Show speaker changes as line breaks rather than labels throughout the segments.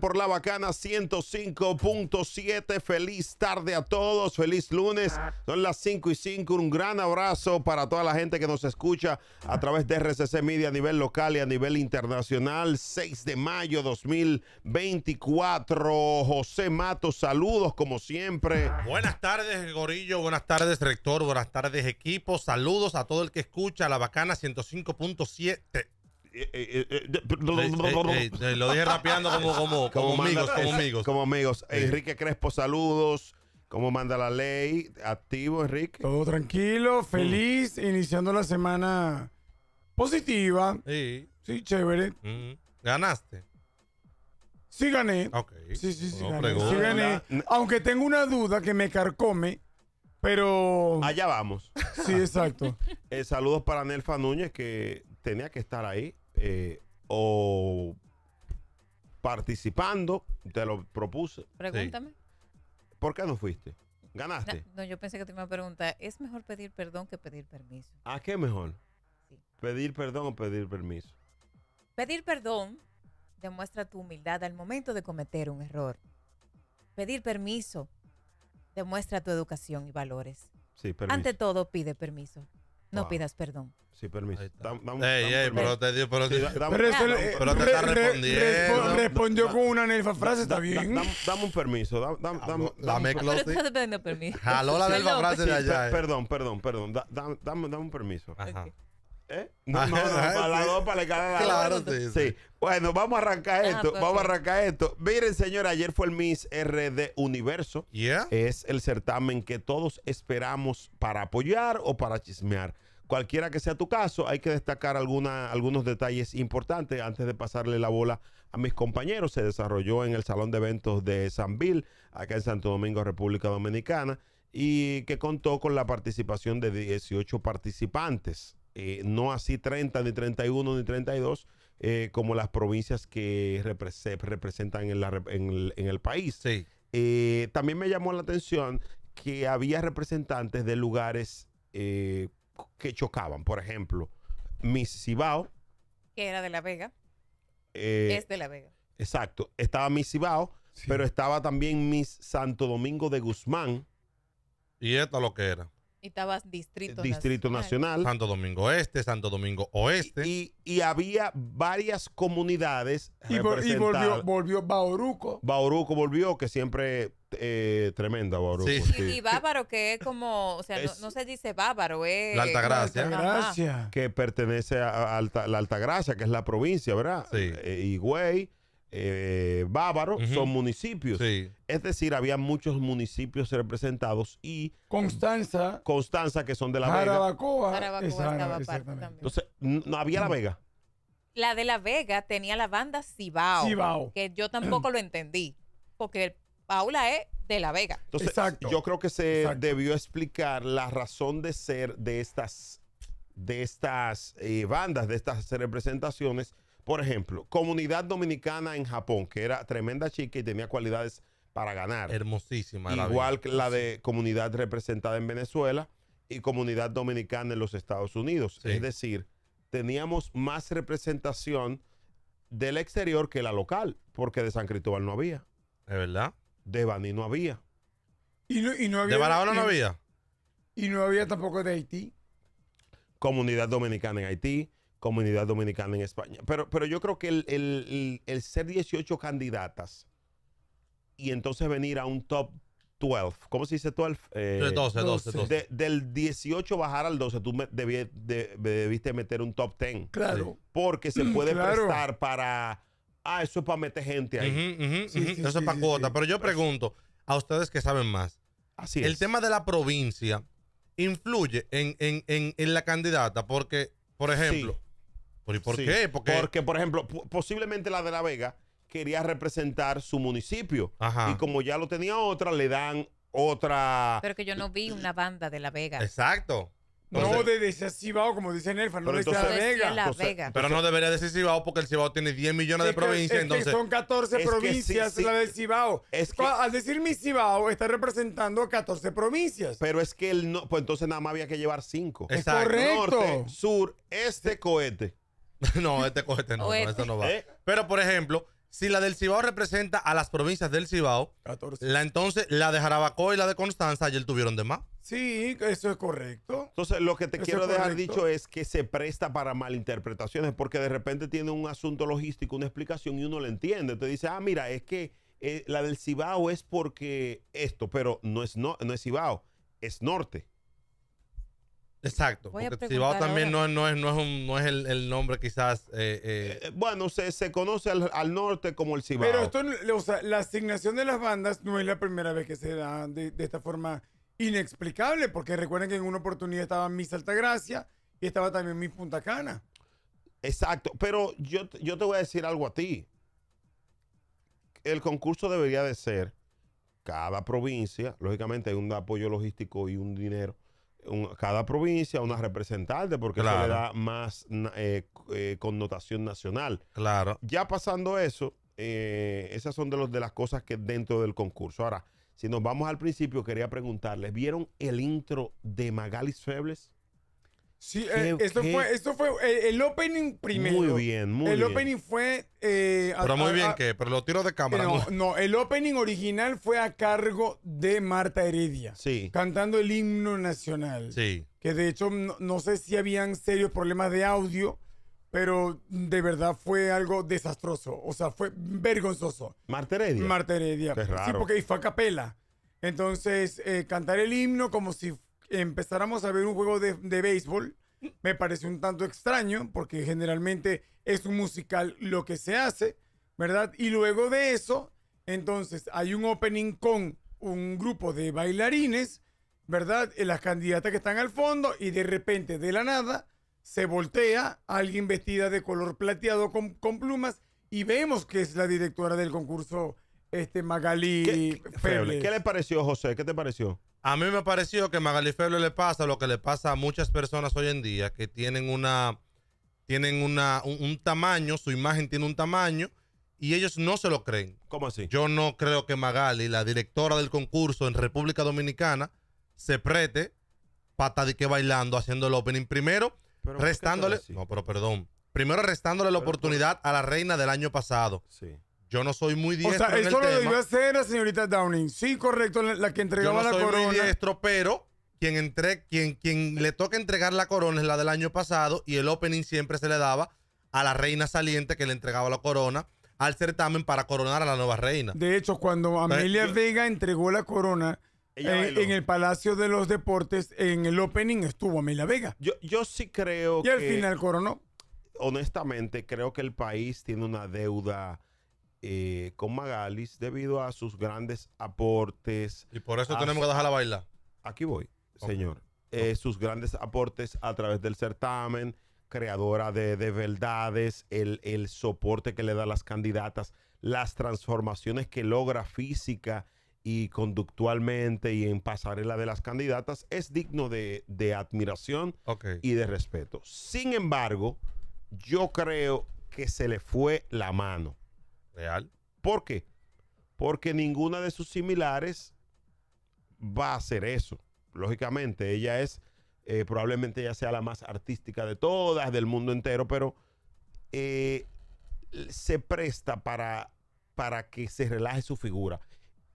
por la bacana 105.7. Feliz tarde a todos, feliz lunes. Son las 5 y 5. Un gran abrazo para toda la gente que nos escucha a través de RCC Media a nivel local y a nivel internacional. 6 de mayo 2024. José Mato, saludos como siempre.
Buenas tardes, Gorillo. Buenas tardes, rector. Buenas tardes, equipo. Saludos a todo el que escucha la bacana 105.7
lo dije rapeando como, amigos, como amigos. Enrique Crespo, saludos. ¿Cómo manda la ley? ¿Activo, Enrique?
Todo tranquilo, mm. feliz, iniciando la semana positiva. Sí. Sí, chévere.
Mm. ¿Ganaste?
Sí gané. Sí, sí, sí, Aunque tengo una duda que me carcome, pero... Allá vamos. Sí, exacto. Eh, saludos para Nelfa Núñez, que
tenía que estar ahí. Eh, o participando, te lo propuse. Pregúntame. ¿Por qué no fuiste? ¿Ganaste?
No, yo pensé que te iba a ¿es mejor pedir perdón que pedir permiso?
¿A qué mejor? ¿Pedir perdón o pedir permiso?
Pedir perdón demuestra tu humildad al momento de cometer un error. Pedir permiso demuestra tu educación y valores. Sí, Ante todo, pide permiso. No pidas perdón.
Sí, permiso. ey, ey, pero te dio, pero, te, dame, pero, pero te está respondiendo. respondió con una nerfa frase, está bien. Dame, un permiso. Dame, dame, dame,
Jaló la nerfa frase de allá. Eh. perdón,
perdón, perdón. Dame, un permiso. Ajá. ¿Eh? Ah, no, no, para para claro, la sí, Bueno, vamos a arrancar ah, esto. Pues vamos a arrancar esto. Miren, señor, ayer fue el Miss RD Universo. Es el certamen que todos esperamos para apoyar o para chismear. Cualquiera que sea tu caso, hay que destacar alguna, algunos detalles importantes antes de pasarle la bola a mis compañeros. Se desarrolló en el Salón de Eventos de San Bill, acá en Santo Domingo, República Dominicana, y que contó con la participación de 18 participantes eh, no así 30, ni 31, ni 32, eh, como las provincias que representan en, el, país. Eh, también me llamó la atención que había representantes de lugares que chocaban, por ejemplo, Miss Cibao
Que era de La Vega. es de La Vega.
Exacto. Estaba Miss Cibao, pero estaba también Miss Santo Domingo de Guzmán.
Y esta lo que era.
Y estabas Distrito, eh, Distrito
Nacional. Santo Domingo Este, Santo Domingo Oeste. Y,
y había varias comunidades. Y, volvió, volvió Bauruco. Bauruco volvió, que siempre eh, tremenda, Bauruco. Sí. Y,
Bávaro, que es como, o sea, no, se dice Bávaro, eh, es. La Altagracia.
Que pertenece a, Alta, la Altagracia, que es la provincia, ¿verdad? Sí. y Güey. Eh, bávaro, son municipios. Es decir, había muchos municipios representados y... Constanza. Constanza, que son de La Vega. estaba también. Entonces, no había La Vega.
La de La Vega tenía la banda Cibao. Cibao. Que yo tampoco lo entendí, porque Paula es de La Vega.
Entonces, yo creo que se debió explicar la razón de ser de estas de estas eh, bandas, de estas representaciones, por ejemplo, comunidad dominicana en Japón, que era tremenda chica y tenía cualidades para ganar.
Hermosísima. Igual la de
comunidad representada en Venezuela y comunidad dominicana en los Estados Unidos. Es decir, teníamos más representación del exterior que la local, porque de San Cristóbal no había. ¿Es verdad? De Bani no había.
¿Y no había ¿De Barahona no había? Y no había tampoco de Haití.
Comunidad dominicana en Haití comunidad dominicana en España. Pero, pero yo creo que el, ser 18 candidatas y entonces venir a un top 12, ¿cómo se dice 12? 12, 12, del 18 bajar al 12, tú debiste meter un top
10. Claro.
Porque se puede prestar para... Ah, eso es para meter gente
ahí. eso es para cuota. Pero yo pues pregunto a ustedes que saben más. Así El tema de la provincia influye en, en la candidata porque, por ejemplo, ¿Por, y por qué? Porque... por ejemplo, posiblemente la de La Vega quería representar
su municipio. Y como ya lo tenía otra, le dan otra.
Pero que yo no vi una banda de La Vega.
Exacto.
no de Cibao, como dice Nelfa. no de
La Vega.
pero no debería decir Cibao porque el Cibao tiene 10 millones de provincias. entonces... son
14 provincias
la de Cibao. Al decir mi Cibao, está representando 14 provincias.
Pero es que él no... pues entonces nada más había que llevar 5. Correcto. Norte,
sur, este, cohete. no, este cogete este no, este no va. Eh. Pero, por ejemplo, si la del Cibao representa a las provincias del Cibao, la entonces la de Jarabacoa y la de Constanza ayer tuvieron de más.
Sí, eso es correcto. Entonces, lo que te quiero dejar dicho
es que se presta para malinterpretaciones, porque de repente tiene un asunto logístico, una explicación y uno lo entiende. Te dice, ah, mira, es que eh, la del Cibao es porque esto, pero no es, no, no es Cibao,
es norte. Exacto, El porque también no, es, no, es, no es el, nombre quizás... Eh, eh. Eh,
bueno, se, conoce al, norte como el Cibao. Pero esto, la asignación de las bandas no es la primera vez que se da de, esta forma inexplicable, porque recuerden que en una oportunidad estaba mi Altagracia y estaba también mi Punta Cana. Exacto, pero yo, yo te voy a decir algo a ti.
El concurso debería de ser cada provincia, lógicamente hay un apoyo logístico y un dinero cada provincia una representante, porque eso le da más eh, eh, connotación nacional. Claro. Ya pasando eso, eh, esas son de, los, de las cosas que dentro del concurso. Ahora, si nos vamos al principio, quería preguntarles, ¿vieron el intro de Magalis Febles? Sí, eh, esto, fue, esto fue eh, el,
opening primero. Muy bien, muy bien. El opening fue. Eh, pero muy bien, que Pero lo tiros de cámara. No, no, el opening original fue a cargo de Marta Heredia. Sí. Cantando el himno nacional. Sí. Que de hecho, no, sé si habían serios problemas de audio, pero de verdad fue algo desastroso. O sea, fue vergonzoso. Marta Heredia. Marta Heredia. raro. Sí, porque fue a capela. Entonces, cantar el himno como si empezáramos a ver un juego de, béisbol, me parece un tanto extraño, porque generalmente es un musical lo que se hace, ¿verdad? Y luego de eso, entonces hay un opening con un grupo de bailarines, ¿verdad? Eh, las candidatas que están al fondo y de repente, de la nada, se voltea alguien vestida de color plateado con, plumas y vemos que es la directora del concurso, este Magali. ¿Qué, qué, qué
le pareció, José? ¿Qué te pareció?
A mí me pareció
que Magali Feble le pasa lo que le pasa a muchas personas hoy en día, que tienen una, tienen una, un, tamaño, su imagen tiene un tamaño, y ellos no se lo creen. ¿Cómo así? Yo no creo que Magali, la directora del concurso en República Dominicana, se prete patadique bailando, haciendo el opening. Primero, restándole. No, pero perdón. Primero restándole la oportunidad a la reina del año pasado. Sí. Yo no soy muy diestro. O sea, eso lo debió
hacer la señorita Downing. Sí, correcto, la que entregaba Yo no la soy corona. Muy diestro, pero
quien, entre, quien, quien le toca entregar la corona es la del año pasado y el opening siempre se le daba a la reina saliente que le entregaba la corona al certamen para coronar a la nueva reina.
De hecho, cuando Amelia Vega entregó la corona eh, en, el Palacio de los Deportes, en el opening estuvo Amelia Vega. Yo, yo sí creo que... Y al final coronó.
Honestamente, creo que el país tiene una deuda eh, con Magalis debido a sus grandes aportes. Y por eso tenemos que dejarla bailar. Aquí voy, señor. Eh, sus grandes aportes a través del certamen, creadora de, verdades, el, soporte que le da a las candidatas, las transformaciones que logra física y conductualmente y en pasarela de las candidatas, es digno de, admiración y de respeto. Sin embargo, yo creo que se le fue la mano Real. ¿Por qué? Porque ninguna de sus similares va a hacer eso. Lógicamente, ella es, eh, probablemente ella sea la más artística de todas, del mundo entero, pero eh, se presta para, para que se relaje su figura.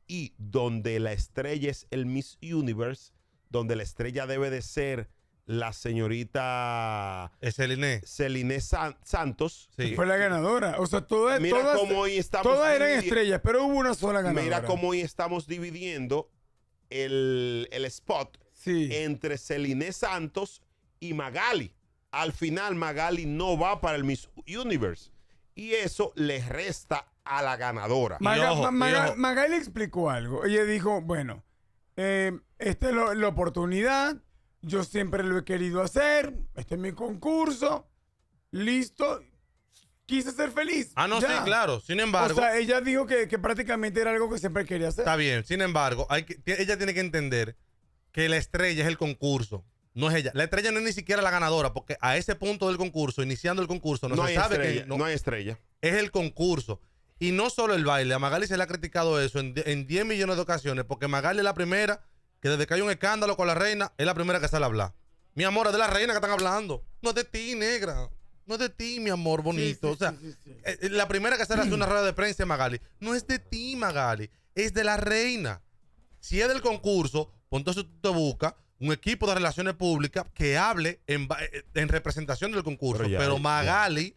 Y donde la estrella es el Miss Universe, donde la estrella debe de ser la señorita Celine, Celine Santos. Fue la
ganadora. O sea, Mira todas, todas eran estrellas,
pero hubo una sola ganadora. Mira cómo hoy estamos dividiendo el, spot entre Celine Santos y Magali. Al final, Magali no va para el Miss Universe. Y eso le resta a la ganadora. Magali
explicó algo. Ella dijo, bueno, eh, esta es la oportunidad yo siempre lo he querido hacer. Este es mi concurso. Listo. Quise ser feliz. Ah, no, sí, claro. Sin embargo. O sea, ella dijo que, que, prácticamente era algo que siempre quería hacer. Está
bien. Sin embargo, hay que, ella tiene que entender que la estrella es el concurso. No es ella. La estrella no es ni siquiera la ganadora, porque a ese punto del concurso, iniciando el concurso, no, se sabe estrella, que. No, hay estrella. Es el concurso. Y no solo el baile. A Magali se le ha criticado eso en, en 10 millones de ocasiones, porque Magali es la primera que desde que hay un escándalo con la reina, es la primera que sale a hablar. Mi amor, es de la reina que están hablando. No es de ti, negra. No es de ti, mi amor bonito. o sea, eh, eh, la primera que sale hace una rueda de prensa Magali. No es de ti, Magali. Es de la reina. Si es del concurso, pues entonces tú te buscas un equipo de relaciones públicas que hable en, eh, eh, representación del concurso. Pero, Magali,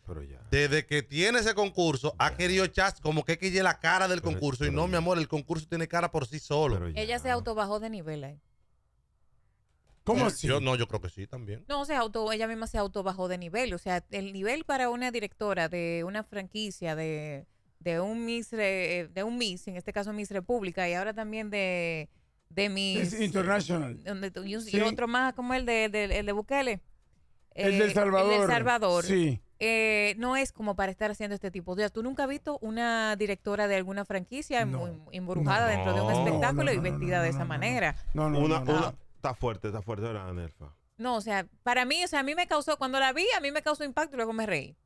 desde que tiene ese concurso, ha querido echar como que quille la cara del concurso. y no, mi amor, el concurso tiene cara por sí solo.
Ella se autobajó de nivel ahí. ¿Cómo eh, así? no,
yo creo que sí también.
No, se auto, ella misma se autobajó de nivel. O sea, el nivel para una directora de una franquicia de, de un Miss, de un Miss, en este caso Miss República, y ahora también de de mis... International. Donde, y, otro más, como el de, Bukele el de Bukele. El del eh, Salvador. El Salvador. Sí. Eh, no es como para estar haciendo este tipo. O sea, tú nunca has visto una directora de alguna franquicia embrujada dentro de un espectáculo y vestida de esa manera.
No, no, una, Está fuerte, está fuerte la nerfa.
No, o sea, para mí, o sea, a mí me causó, cuando la vi, a mí me causó impacto y luego me reí.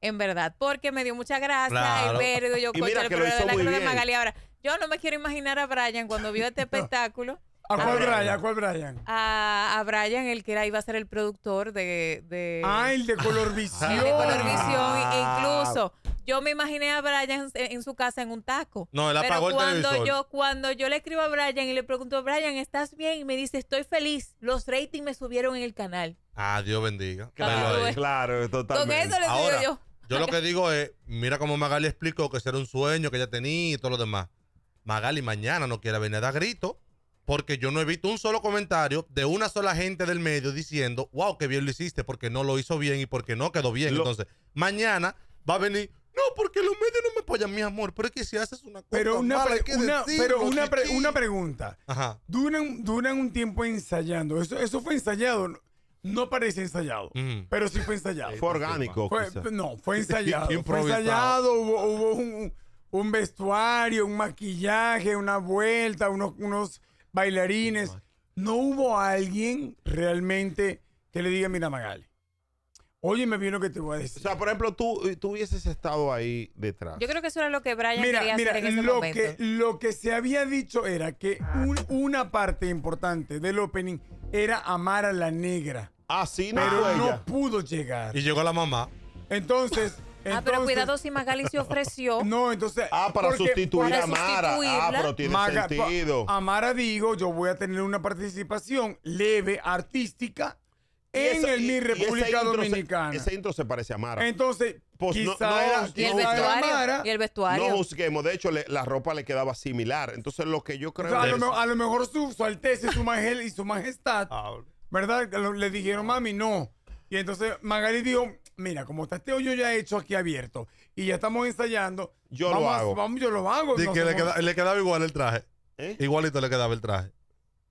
En verdad, porque me dio mucha gracia el verde, yo y el que de la muy de Magali ahora. Yo no me quiero imaginar a Brian cuando vio este espectáculo. ¿A cuál Brian? ¿A
cuál Brian?
A, Brian, el que era, iba a ser el productor de... de ah, el de Colorvisión. el de Colorvisión. Ah. Incluso, yo me imaginé a Brian en, su casa en un taco. No, él apagó el televisor. Yo, cuando yo le escribo a Brian y le pregunto, Brian, ¿estás bien? Y me dice, estoy feliz. Los ratings me subieron en el canal.
Ah, Dios bendiga. Claro, totalmente. Con eso le Ahora, yo. Yo lo que digo es, mira cómo Magali explicó que ese era un sueño que ella tenía y todo lo demás. Magali mañana no quiera venir a dar grito, porque yo no he visto un solo comentario de una sola gente del medio diciendo, wow, qué bien lo hiciste, porque no lo hizo bien y porque no quedó bien. Entonces, mañana va a venir, no, porque los medios no me apoyan, mi amor, pero es que si haces una cosa pero una
pregunta. Duran, un tiempo ensayando. Eso, eso fue ensayado. No parece ensayado, pero sí fue ensayado. Fue orgánico. no, fue ensayado. fue ensayado, hubo, un un vestuario, un maquillaje, una vuelta, unos, bailarines. No hubo alguien realmente que le diga, mira, Magali, Oye, me vino que te voy a decir. O sea, por ejemplo, eh, tú, hubieses estado ahí detrás.
Yo creo que eso era lo que Brian mira, quería en lo Que,
lo que se había dicho era que una parte importante del opening era amar a la negra. Ah, sí, no Pero no pudo llegar.
Y llegó la mamá.
Entonces,
ah, pero cuidado si Magali se ofreció. No, entonces. Ah, para sustituir a
Mara. Ah, pero tiene sentido. A Mara digo, yo voy a tener una participación leve, artística, en el, mi República Dominicana. ese intro se parece
a Mara. Entonces, pues no, ¿Y, el vestuario. y el vestuario. No busquemos. De hecho, la ropa le quedaba similar. Entonces, lo que yo creo. a, lo,
mejor su, alteza su, y su majestad. Ah, ¿Verdad? Le dijeron, mami, no. Y entonces Magali dijo, mira, como está este hoyo ya hecho aquí abierto y ya estamos ensayando, yo lo hago. Vamos, yo lo hago. que le,
quedaba igual el traje. ¿Eh? Igualito le quedaba el traje.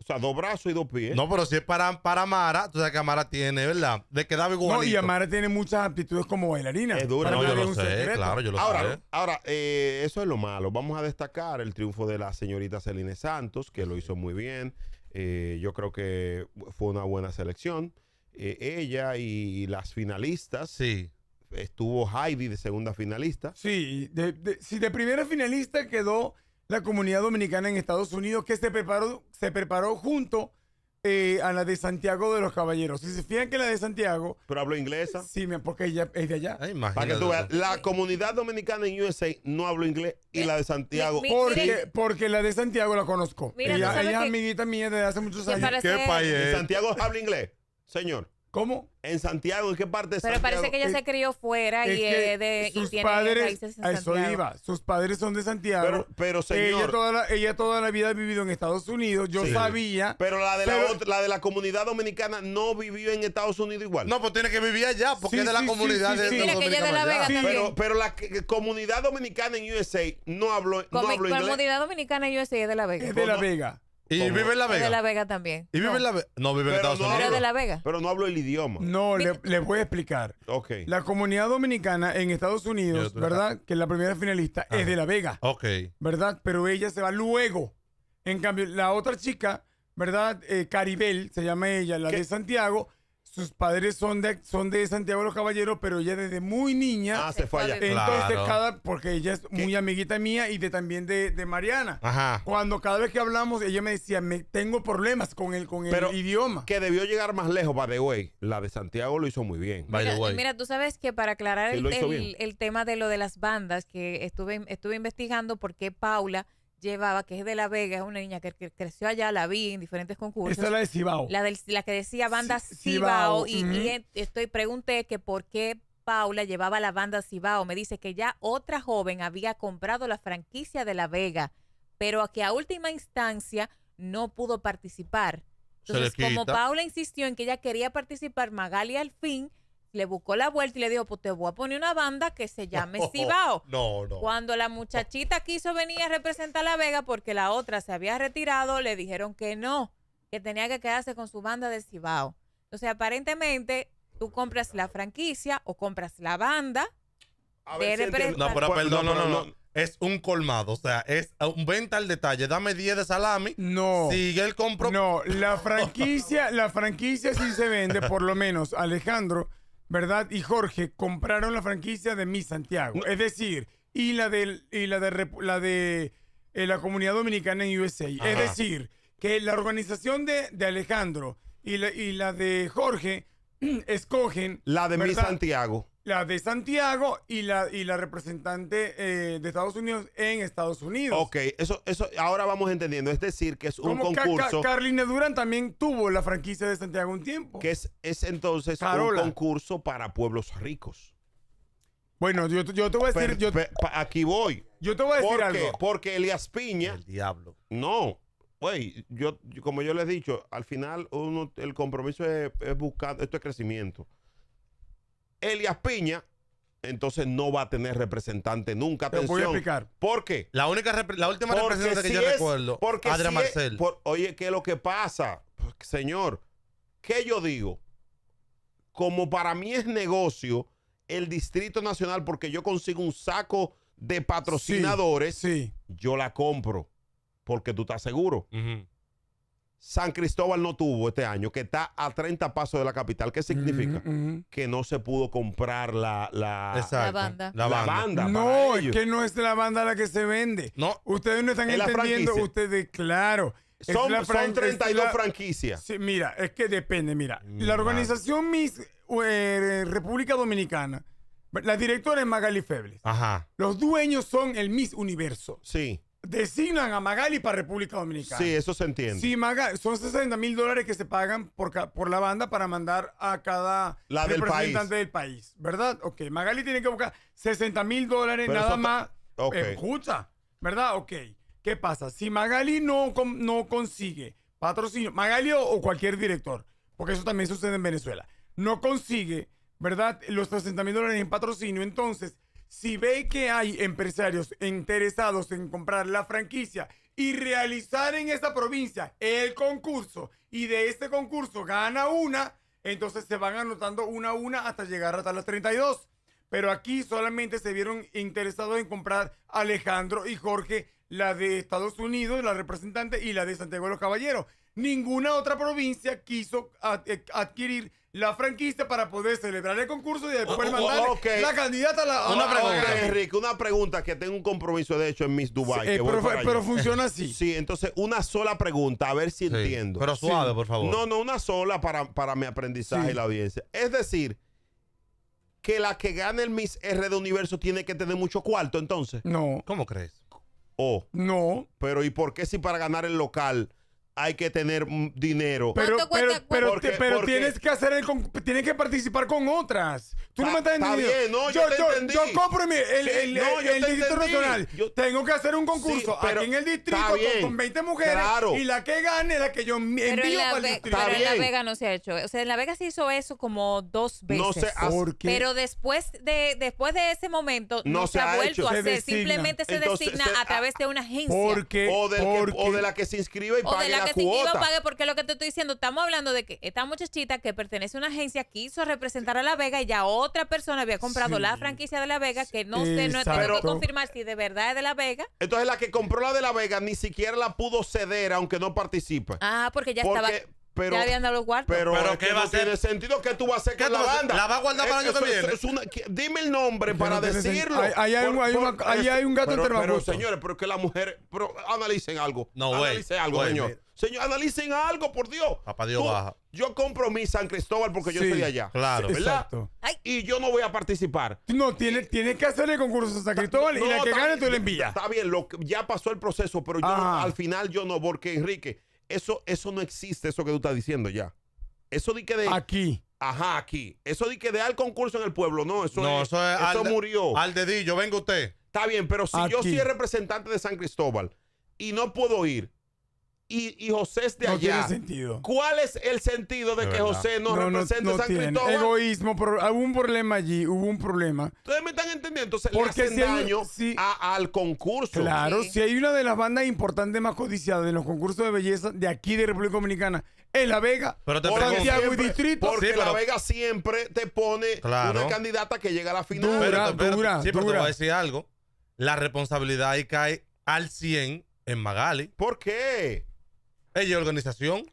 O sea, dos brazos y dos pies. No, pero si es para, para Mara, tú sabes que Amara tiene, ¿verdad? Le quedaba igual. No, y Amara tiene muchas aptitudes como
bailarina. Es dura. No, yo lo sé, claro, yo lo sé.
Ahora, eh, eso es lo malo. Vamos a destacar el triunfo de la señorita Celine Santos, que lo hizo muy bien. Eh, yo creo que fue una buena selección. Eh, ella y las finalistas. Sí. Estuvo Heidi de segunda finalista. Sí, de, si
de primera finalista quedó la comunidad dominicana en Estados Unidos, que se preparó, se preparó junto eh, a la de Santiago de los Caballeros. Si se fijan que la de Santiago. Pero hablo inglesa. Sí, porque ella es
de allá. Para que tú veas,
la comunidad dominicana en USA no hablo inglés y eh, la de Santiago. porque, porque la de Santiago la conozco. ella, es
amiguita mía desde hace muchos
años. ¿Qué país? ¿Santiago habla inglés? señor. ¿Cómo? ¿En Santiago? ¿En qué parte de Pero parece que ella se eh,
crió fuera y, de, sus tiene padres, raíces a eso iba.
Sus padres son de Santiago. Pero, señor... Ella toda, la, vida ha vivido en Estados Unidos. Yo sabía... Pero, la de, La, la de
la comunidad dominicana no vivió en Estados Unidos igual. No, pues tiene que vivir allá porque es de la comunidad de, los de La Vega Pero, la comunidad dominicana en USA no habló, no habló La
comunidad dominicana en USA es de La Vega. Es de La
Vega.
Y vive en La Vega. De La
Vega también.
Y vive en La Vega. No, vive en Estados Unidos. La Vega. Pero no hablo el idioma.
No, le- voy a explicar.
Ok.
La comunidad
dominicana en Estados Unidos, ¿verdad? Que la primera finalista es de La Vega, Ok. ¿verdad? Pero ella se va luego. En cambio, la otra chica, ¿verdad? Eh, Caribel, se llama ella, la de Santiago, sus padres son de, son de Santiago de los Caballeros, pero ella desde muy niña. Ah, se fue allá. Entonces, cada, porque ella es muy amiguita mía y de, también de, Mariana. Ajá. Cuando cada vez que hablamos, ella me decía, me, tengo problemas con el, con el idioma. Que debió llegar
más lejos, by the La de Santiago lo hizo muy bien. By mira, mira,
tú sabes que para aclarar el, tema de lo de las bandas, que estuve, estuve investigando por qué Paula llevaba, que es de La Vega, es una niña que, creció allá, la vi en diferentes concursos. Esta es la de Cibao. La, que decía banda Cibao. y, estoy pregunté que por qué Paula llevaba la banda Cibao. Me dice que ya otra joven había comprado la franquicia de La Vega, pero que a última instancia no pudo participar. Entonces, como Paula insistió en que ella quería participar, Magali al fin le buscó la vuelta y le dijo, pues te voy a poner una banda que se llame Cibao. No, no. Cuando la muchachita quiso venir a representar a La Vega porque la otra se había retirado, le dijeron que no, que tenía que quedarse con su banda de Cibao. Entonces, aparentemente, tú compras la franquicia o compras la banda. no, perdón, no, no, no.
Es un colmado, o sea, es un venta al
detalle. Dame 10 de salami. No. Sigue el compro. No, la franquicia, la franquicia sí se vende, por lo menos, Alejandro ¿verdad? Y Jorge compraron la franquicia de Mi Santiago. Es decir, y la de, la de, la, de eh, la comunidad dominicana en USA. Es decir, que la organización de, de Alejandro y la, y la de Jorge escogen. La de Mi
Santiago
la de Santiago y la, y la representante eh, de Estados Unidos en Estados Unidos.
Ok, eso, eso ahora vamos entendiendo. Es decir, que es un concurso. Carlina
Durán también tuvo la
franquicia de Santiago un tiempo. Que es, es entonces un concurso para pueblos ricos. Bueno, yo, yo te voy a decir. aquí voy. Yo te voy a decir algo. Porque Elias Piña. El diablo. No. Güey, yo, como yo le he dicho, al final uno, el compromiso es buscar. Esto es crecimiento. Elias Piña, entonces no va a tener representante nunca. Te voy a explicar.
¿Por qué? La, única la última representante que yo recuerdo, porque Adrián Marcel. oye, ¿qué
es lo que pasa? señor, ¿qué yo digo? Como para mí es negocio el Distrito Nacional, porque yo consigo un saco de patrocinadores, yo la compro, porque tú estás seguro. San Cristóbal no tuvo este año, que está a 30 pasos de la capital. ¿Qué significa? Que no se pudo comprar la, la,
banda. La banda. no, es que no es la banda la que se vende. No. Ustedes no están entendiendo, ustedes, claro. Son, 32 franquicias. mira, es que depende, mira. La organización Miss eh, República Dominicana, la directora es Magali Febles. Ajá. Los dueños son el Miss Universo. Sí designan a Magali para República Dominicana. Sí, eso se entiende. son 60 mil dólares que se pagan por, por la banda para mandar a cada representante del país. ¿verdad? Ok, Magali tiene que buscar 60 mil dólares nada más. Eh, okay. ¿verdad? Ok, ¿qué pasa? Si Magali no, no consigue patrocinio, Magali o, cualquier director, porque eso también sucede en Venezuela, no consigue, ¿verdad? Los 60 mil dólares en patrocinio, entonces si ve que hay empresarios interesados en comprar la franquicia y realizar en esa provincia el concurso y de este concurso gana una, entonces se van anotando una a una hasta llegar hasta las 32. Pero aquí solamente se vieron interesados en comprar Alejandro y Jorge la de Estados Unidos, la representante, y la de Santiago de los Caballeros. Ninguna otra provincia quiso eh, adquirir la franquicia para poder celebrar el concurso y después oh, oh, mandar la candidata a la... Una ah, pregunta,
Enrique, una pregunta que tengo un compromiso, de hecho, en Miss Dubai. Eh, pero, funciona así. Sí, entonces una sola pregunta, a ver si entiendo. Pero suave, por favor. No, no, una sola para, para mi aprendizaje y la audiencia. Es decir que la que gane el Miss R de Universo tiene que tener mucho cuarto, entonces.
No. ¿Cómo crees?
No. Pero ¿y por qué si para ganar el local hay que tener dinero. Pero, pero, tienes
que hacer el con... tienes que participar con otras. Tú no me estás entendiendo. Está bien, yo, entendí. yo, compro el, el, el, nacional. Tengo que hacer un concurso aquí en el distrito con, 20 mujeres y la que gane es la que yo envío en para el distrito. Pero en La Vega
no se ha hecho. O sea, en La Vega se hizo eso como dos veces. No sé, pero después de después de ese momento no, se, ha, vuelto a hacer. Simplemente se designa a través de una agencia.
o de la que se inscribe y pague la que cuota. Sin
porque lo que te estoy diciendo, estamos hablando de que esta muchachita que pertenece a una agencia quiso representar a La Vega y ya otra persona había comprado la franquicia de La Vega, que no sé, no tengo que confirmar si de verdad es de La Vega.
Entonces la que compró la de La Vega ni siquiera la pudo ceder, aunque no participa.
Ah, porque ya estaba pero, ya habían dado los cuartos. Pero, pero ¿qué va a hacer? tiene
sentido que tú vas a hacer que la banda. La va a guardar eh, para el año que viene. dime el nombre para decirlo. Ahí hay, un gato pero, Pero señores, pero que la mujer. analicen algo. No, güey. Analicen algo, señor. Señor, analicen algo, por Dios. Papá Dios baja. Yo compro mi San Cristóbal porque yo estoy allá. Claro. Exacto. Y yo no voy a participar.
No, tiene, tiene que hacer el concurso de San Cristóbal y la que gane tú le envías.
Está bien, lo, ya pasó el proceso, pero yo al final yo no, porque Enrique, eso, eso no existe, eso que tú estás diciendo ya. Eso di que de. Aquí. Ajá, aquí. Eso di que de al concurso en el pueblo, no, eso, no, eso, murió. Al dedillo, venga usted. Está bien, pero si yo soy representante de San Cristóbal y no puedo ir, y, José es de no Tiene sentido. ¿Cuál es el sentido de, que José no, represente a San Cristóbal? Egoísmo,
hubo un problema allí, hubo un problema.
Ustedes me están entendiendo, entonces Porque le daño
al concurso. Claro, si hay una de las bandas importantes más codiciadas De los concursos de belleza de aquí de República Dominicana, en La Vega, pero te Santiago y Distrito. Porque La Vega siempre te pone claro. una candidata que llega a la
final. dura, sí, pero te voy a decir algo. La responsabilidad ahí cae al 100 en Magali. ¿Por qué? Ella organización.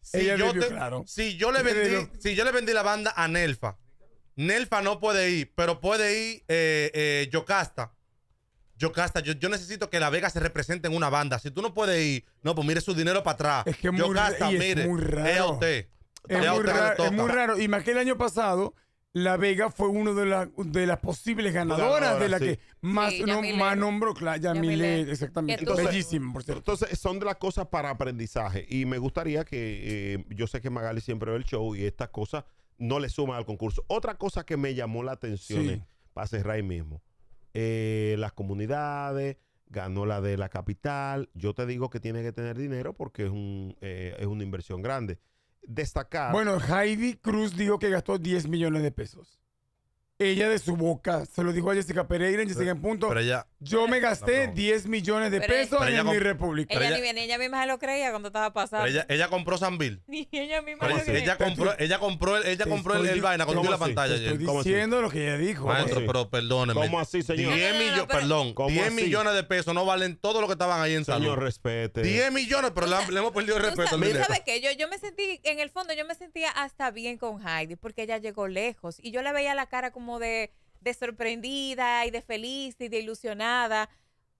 Si, yo, le vendí, si yo le vendí la banda a Nelfa, Nelfa no puede ir, pero puede ir eh, eh, Yocasta. Yocasta, yo, necesito que La Vega se represente en una banda. Si tú no puedes ir, no, pues mire su dinero para atrás. Es raro. Es, muy,
raro Y más que el año pasado, la Vega fue una de, las posibles ganadoras, de la que más, no, más nombró, exactamente. Entonces- Bellísimo,
por cierto. Entonces, son de las cosas para aprendizaje. Y me gustaría que, eh, yo sé que Magali siempre ve el show y estas cosas no le suman al concurso. Otra cosa que me llamó la atención es, para cerrar mismo, eh, las comunidades, ganó la de la capital. Yo te digo que tiene que tener dinero porque es, eh, es una inversión grande destacar. Bueno,
Heidi Cruz dijo que gastó 10 millones de pesos. Ella de su boca se lo dijo a Jessica Pereira en Jessica en Punto. yo me gasté 10 millones de pesos en mi república Ella, ni
bien, ella misma se lo creía cuando estaba pasando.
ella, compró Sambil.
Ni ella misma lo creía. Ella
compró, ella compró el, ella compró el, vaina cuando la pantalla. Te estoy diciendo lo que ella dijo. Maestro, pero perdóneme. ¿Cómo así, señor? 10 millones, perdón. 10 millones de pesos no valen todo lo que estaban ahí en salud Señor, respete. 10 millones, pero le hemos perdido el respeto. tú ¿sabes
qué? Yo, yo me sentí, en el fondo, yo me sentía hasta bien con Heidi porque ella llegó lejos y yo le veía la cara como de, sorprendida y de feliz y de ilusionada.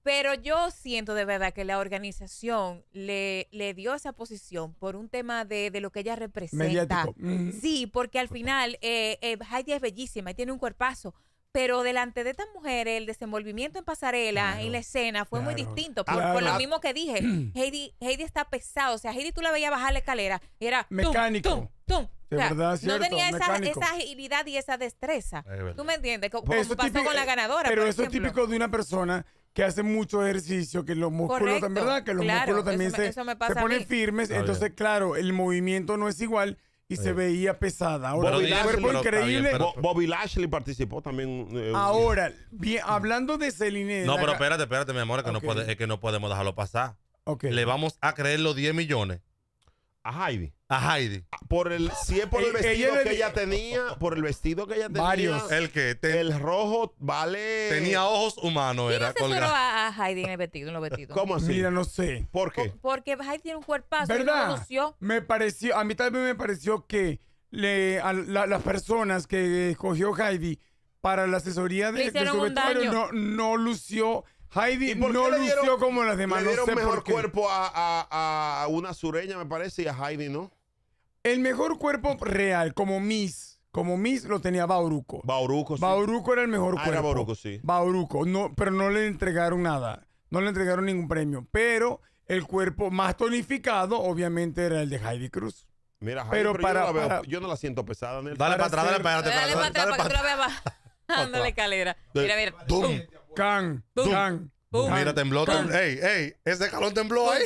Pero yo siento de verdad que la organización le, le dio esa posición por un tema de, lo que ella representa. Mediático. Sí, porque al final eh, eh, Heidi es bellísima y tiene un cuerpazo. Pero delante de estas mujeres, el desenvolvimiento en pasarela, y en la escena, fue muy distinto. Por, lo ah. mismo que dije, Heidi, Heidi está pesada. O sea, Heidi tú la veías bajar la escalera y era... Mecánico. Tum, tum, tum, no tenía esa, esa, agilidad y esa destreza. ¿Tú me entiendes? Como, pasó con la eh, ganadora. Pero
eso es típico de una persona que hace mucho ejercicio, que los músculos, Que los músculos también se, ponen firmes. entonces, claro, el movimiento no es igual y se veía pesada. Ahora, Bobby Lashley, participó también.
Eh, Ahora,
mm. hablando de Celine. No, pero espérate,
espérate, mi amor, que, no, puede, que no podemos dejarlo pasar. Le vamos a creer los 10 millones a Heidi. A Heidi. Ah, por el, si es por el, eh, vestido que ella tenía, por el vestido que ella tenía. Varios. El que el
rojo, vale. Tenía ojos humanos, era colgado.
A, a Heidi en el vestido, en los vestidos. ¿Cómo así?
Mira, no sé. ¿Por qué?
porque Heidi tiene un cuerpazo. ¿Verdad?
me pareció, a mí también me pareció que le, a las personas que escogió Heidi para la asesoría de, su vestuario no, no lució. Heidi no lució como las demás. Le dieron no mejor cuerpo
a, a, una sureña, me parece, y a Heidi no. El
mejor cuerpo real, como Miss, como Miss lo tenía Bauruco. Bauruco, sí. Bauruco era el mejor ah, cuerpo. Era Bauruco, sí. Bauruco, no, pero no le entregaron nada. No le entregaron ningún premio. Pero el cuerpo más tonificado, obviamente, era el de Heidi Cruz. Mira, Heidi, pero, yo, no la siento pesada. Dale para, atrás, dale para atrás.
Dale para atrás para que tú la veas más. Ándale, calera. Mira, mira. Dum.
¡Kang! Dum. Can. Mira, tembló. Ey, ey, ese calor tembló ahí.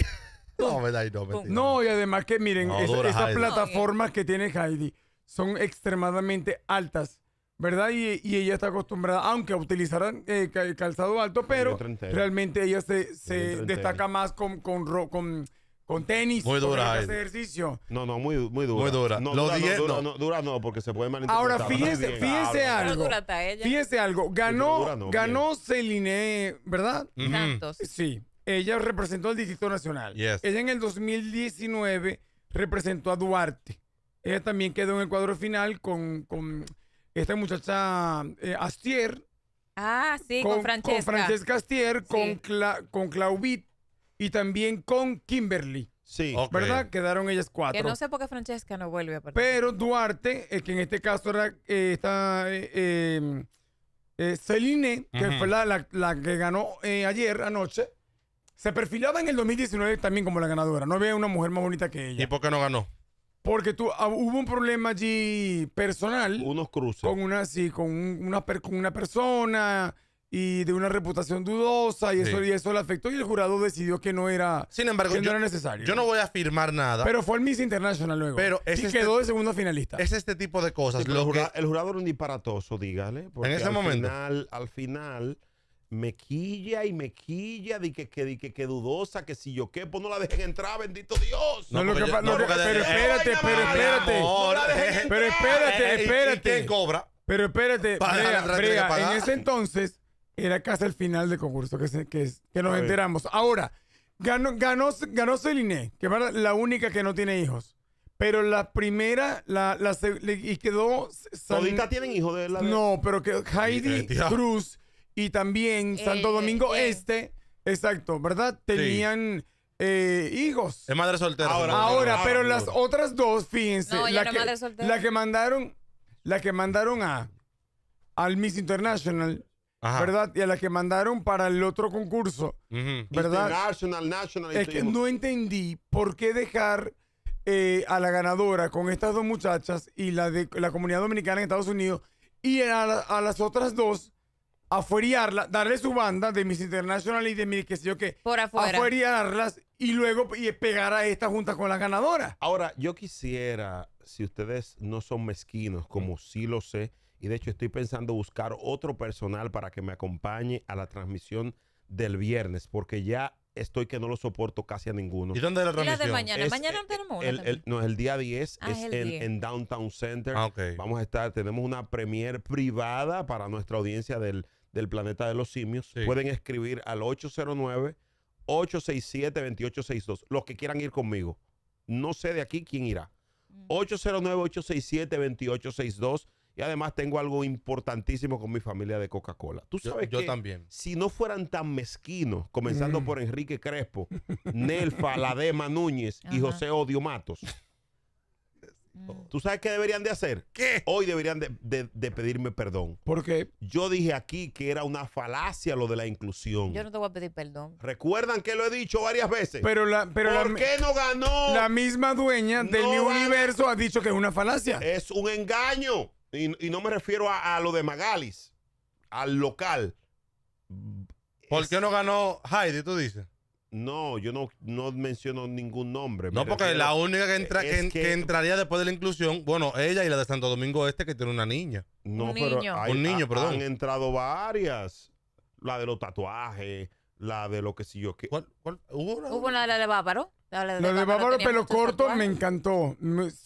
No, y además que miren, esas plataformas que tiene Heidi son extremadamente altas, ¿verdad? Y, ella está acostumbrada, aunque utilizarán eh, calzado alto, pero realmente ella se, destaca más con, con, con con tenis, ejercicio.
No, no, muy, muy dura. Muy dura. No, dura, no, porque se puede malinterpretar. Ahora, fíjense ¿eh?
fíjese algo. algo. Ganó, ganó Celine, ¿verdad? Sí. Ella representó al Distrito Nacional. Ella en el 2019 representó a Duarte. Ella también quedó en el cuadro final con, esta muchacha eh, Astier.
Ah, sí, con, Francesca. Con Francesca Astier, con,
con y también con Kimberly. Sí. ¿Verdad? Quedaron ellas cuatro. Que no sé
por qué Francesca no vuelve a participar.
Pero Duarte, que en este caso era eh, eh, Celine, que fue la, que ganó ayer, anoche se perfilaba en el 2019 también como la ganadora. No había una mujer más bonita que ella.
¿Y por qué no ganó?
Porque tú, ah, hubo un problema allí personal. Unos cruces. Con una, con, una, con una persona y de una reputación dudosa y, eso, eso le afectó y el jurado decidió que no era, Sin embargo, yo, necesario. yo no voy a
afirmar nada. Pero,
fue el Miss International luego. Pero y este quedó de
segundo finalista. es este tipo de cosas. el, jurado,
era un disparatoso, dígale.
En ese momento. al final, Mequilla y Mequilla quilla, que, que, que, dudosa, que si yo qué, pues no la dejen entrar, bendito
Dios. No, lo que, pero espérate, pero
espérate. pero espérate, espérate. cobra?
Pero espérate, en ese entonces era casi el final del concurso que, se, que, que nos enteramos. Ahora, ganó, ganó, ganó Celine, que es la única que no tiene hijos. Pero la primera, la, la, y quedó... ¿Todita tienen hijos de la... No, pero que Heidi Cruz y también Santo eh, Domingo eh. Este, exacto, ¿verdad? Tenían... Eh, hijos.
Es madre soltera. Ahora, ah, pero las
otras dos, fíjense. la, que, mandaron, la que mandaron a al Miss International, ¿verdad? Y a la que mandaron para el otro concurso,
¿verdad? International,
National. Es que no entendí por qué dejar a la ganadora con estas dos muchachas y la de la comunidad dominicana en Estados Unidos y a las otras dos afuerearla, darle su banda de mis International y de Miss que yo que Por afuera. Afuerearlas y luego pegar a esta junta con la ganadora.
Ahora, yo quisiera, si ustedes no son mezquinos, como sí lo sé, y de hecho estoy pensando buscar otro personal para que me acompañe a la transmisión del viernes, porque ya estoy que no lo soporto casi a ninguno. ¿Y dónde es la transmisión? de mañana. mañana
tenemos el,
no, es el día 10. Ah, es en, Downtown Center. Ah, Vamos a estar, tenemos una premier privada para nuestra audiencia del del planeta de los simios. Pueden escribir al 809-867-2862. Los que quieran ir conmigo. No sé de aquí quién irá. 809-867-2862. Mm. Y además tengo algo importantísimo con mi familia de Coca-Cola. Tú sabes yo, yo también. si no fueran tan mezquinos, comenzando mm. por Enrique Crespo, Nelfa, Ladema Núñez y José Odio Matos. Oh. Mm. ¿Tú sabes qué deberían de hacer? ¿Qué? Hoy deberían de, pedirme perdón. ¿Por qué? Yo dije aquí que era una falacia lo de la inclusión. Yo
no te voy a pedir perdón.
Recuerdan que lo he dicho varias veces. Pero la, pero ¿Por qué
no ganó? la misma
dueña del Universo ha dicho que es una falacia. Es un engaño. Y, no me refiero a, a lo de Magalis, al local. ¿Por qué no ganó Heidi, tú dices? No, yo no, menciono ningún nombre. No, porque la única que, entra, entraría
después de la inclusión, bueno, ella y la de Santo Domingo Este, que tiene una niña. No, un pero niño. un niño, perdón. Han entrado
varias. La de los tatuajes, la de lo que sí yo. cuál?
¿Hubo una? de la de Bávaro? La de, la Bávaro, pelo corto, me
encantó.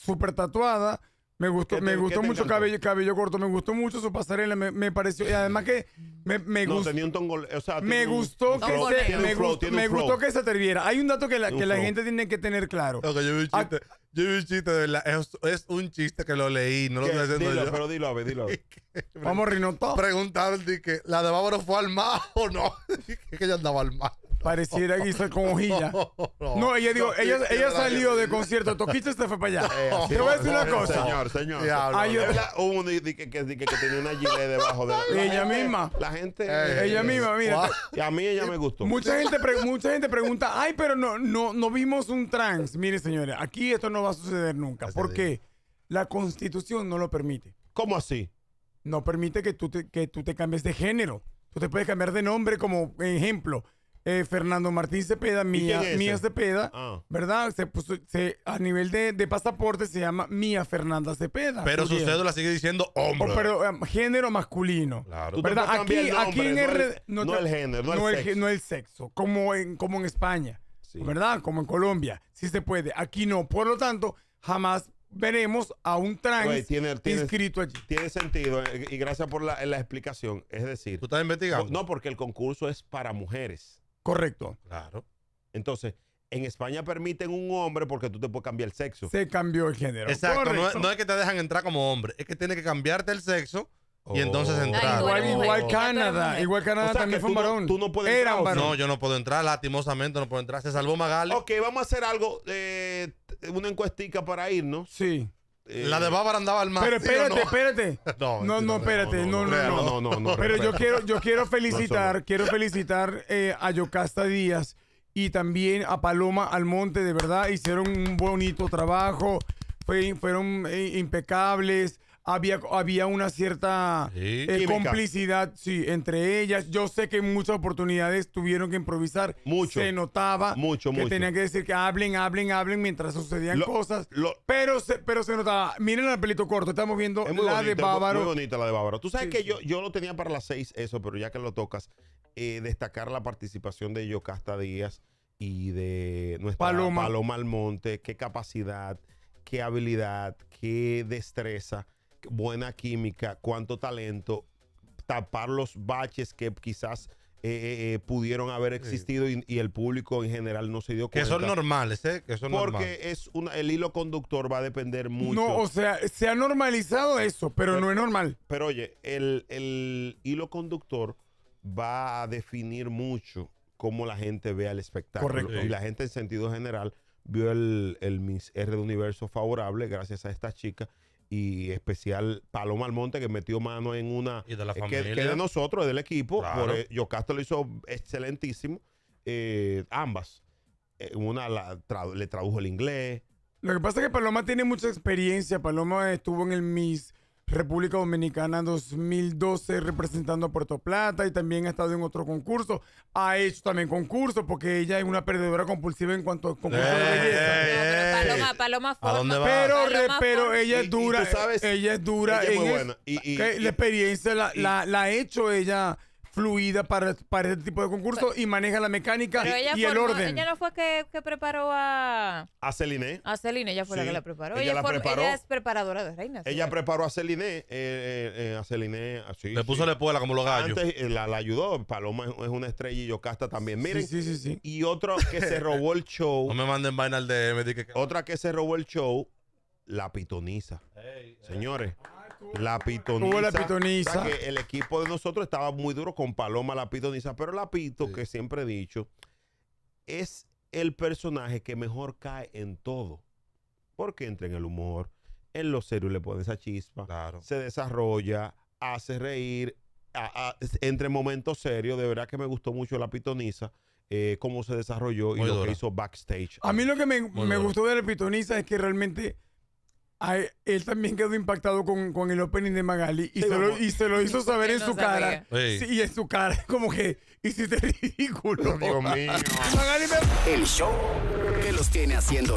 Súper tatuada. Me gustó, me gustó mucho cabello, cabello corto, me gustó mucho su pasarela, me, me pareció, y además que me, me gustó. tenía un me gustó que se, me, gustó, que atreviera. Hay un dato que la, que la gente tiene que tener claro. Ah, yo vi un chiste, de es, es, un chiste que lo leí, no lo estoy haciendo dilo, yo. Pero dilo a ver, dilo a ver. Vamos, Rinoto. Preguntar,
que ¿la de Bávaro fue al mar o no? que ella andaba al mar. Pareciera guisa con
hojilla. No, ella dijo, ella, ella salió de concierto, toquiste se fue para allá. Te voy a decir una cosa. Señor, señor. Hay Hubo
uno que, tenía una gilet debajo de la Ella misma. La gente. Ella eh, misma, mira.
Y a mí ella me gustó. Mucha gente, mucha gente pregunta, ay, pero no, no, no vimos un trans. Mire, señores, aquí esto no va a suceder nunca. ¿Por qué? La constitución no lo permite. ¿Cómo así? No permite que tú que tú te cambies de género. Tú te puedes cambiar de nombre como ejemplo. Eh, Fernando Martín Cepeda, Mía, Cepeda, ah. ¿verdad? Se se, a nivel de, pasaporte se llama Mía Fernanda Cepeda. Pero su cédula
sigue diciendo hombre. Oh, pero
um, género masculino. Claro. ¿Verdad? Aquí, en no el, género, no, el, sexo. como en, como en España, ¿verdad? Como en Colombia, sí se puede. Aquí no. Por lo tanto, jamás veremos a un trans inscrito allí. Tiene sentido, eh, y gracias por la, la explicación.
Es decir... ¿Tú estás investigando? No, porque el concurso es para mujeres. Correcto. Claro. Entonces, en España permiten un hombre porque tú te puedes cambiar el sexo.
Se cambió el género. Exacto. No
es, que te dejan entrar como hombre, es que tienes que cambiarte el sexo. Y entonces
oh. entrar. Igual,
Canadá. Igual Canadá también fue un varón.
tú no puedes entrar. No, yo no puedo entrar, lastimosamente no puedo entrar. Se salvó Magali. Ok, vamos a hacer algo, eh, una encuestica para ir, ¿no? Sí
la de Bárbara andaba al Pero espérate, espérate. No, no, espérate. No, no, no. Pero yo quiero, yo quiero felicitar, quiero felicitar eh, a Yocasta Díaz y también a Paloma Almonte, de verdad, hicieron un bonito trabajo. fueron eh, impecables había, una cierta eh, complicidad sí, entre ellas. Yo sé que muchas oportunidades tuvieron que improvisar. Mucho. Se notaba mucho, que tenían que decir que hablen, hablen, hablen mientras sucedían cosas. pero, se, pero se notaba. Miren el pelito corto, estamos viendo la de Bávaro. Muy bonita la
de Bávaro. Tú sabes
que Yo, yo lo tenía para las
seis eso, pero ya que lo tocas, eh, destacar la participación de Yocasta Díaz y de nuestra Paloma, Paloma Almonte. Qué capacidad, qué habilidad, qué destreza buena química, cuánto talento, tapar los baches que quizás eh, eh, eh, pudieron haber existido y, el público en general no se dio cuenta. Que son normales, ¿eh? Porque es el hilo conductor va a depender mucho. No, o sea, se ha normalizado eso, pero, no es normal. Pero oye, el, hilo conductor va a definir mucho cómo la gente ve el espectáculo. Correcto. Y la gente en sentido general vio el, el Miss R de Universo favorable gracias a esta chica y especial Paloma Almonte que metió mano en una eh, que, de nosotros, del equipo. Por, yo eh, lo hizo excelentísimo. Eh, ambas. una le tradujo el inglés.
Lo que pasa es que Paloma tiene mucha experiencia. Paloma estuvo en el Miss República Dominicana 2012 representando a Puerto Plata y también ha estado en otro concurso. Ha hecho también concurso porque ella es una perdedora compulsiva en cuanto a concurso de
pero Pero, ella es dura. ella es dura. Y, la
experiencia la, la ha hecho ella fluida para, para este tipo de concursos y maneja la mecánica y, el orden. Ella
no fue que, que preparó a... A Celine. A Celine, ella fue la que la preparó. Ella, ella, ella es preparadora de reinas.
Ella preparó a Celine, eh, eh, eh, a Celine, así. Ah, Le puso la espuela como los gallos. Antes la, la, ayudó, Paloma es una estrella y Yocasta también. Miren, sí, sí. sí. y otro que se robó el show. no me manden vaina al DM. Otra que se robó el show, la pitoniza. Señores. La pitoniza. La pitoniza? el equipo de nosotros estaba muy duro con Paloma la pitonisa, pero la pito, que siempre he dicho, es el personaje que mejor cae en todo. Porque entra en el humor, en lo serio le pone esa chispa, se desarrolla, hace reír, entre momentos serios, de verdad que me gustó mucho la pitonisa, eh, cómo se desarrolló y lo que hizo backstage.
A mí lo que me, gustó de la pitoniza es que realmente él también quedó impactado con, el opening de Magali y, se, lo, hizo saber en su cara. y en su cara, como que hiciste ridículo. Dios El show que los tiene haciendo